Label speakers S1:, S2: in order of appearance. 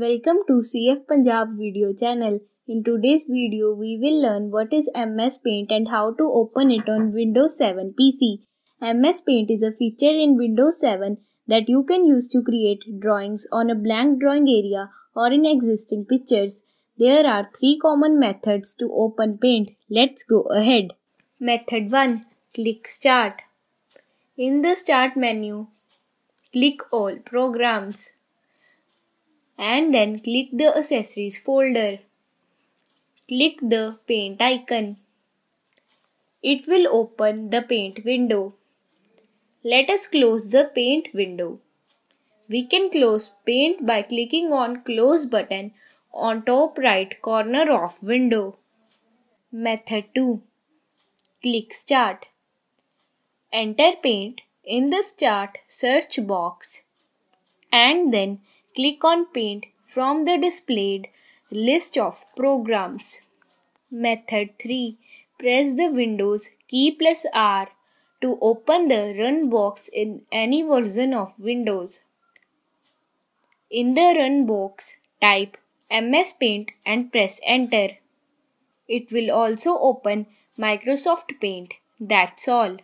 S1: Welcome to CF Punjab video channel. In today's video, we will learn what is MS Paint and how to open it on Windows 7 PC. MS Paint is a feature in Windows 7 that you can use to create drawings on a blank drawing area or in existing pictures. There are three common methods to open Paint. Let's go ahead. Method 1. Click Start. In the Start menu, click All Programs and then click the accessories folder. Click the paint icon. It will open the paint window. Let us close the paint window. We can close paint by clicking on close button on top right corner of window. Method 2. Click start. Enter paint in the start search box and then Click on Paint from the displayed list of programs. Method 3. Press the Windows key plus R to open the run box in any version of Windows. In the run box, type MS Paint and press enter. It will also open Microsoft Paint. That's all.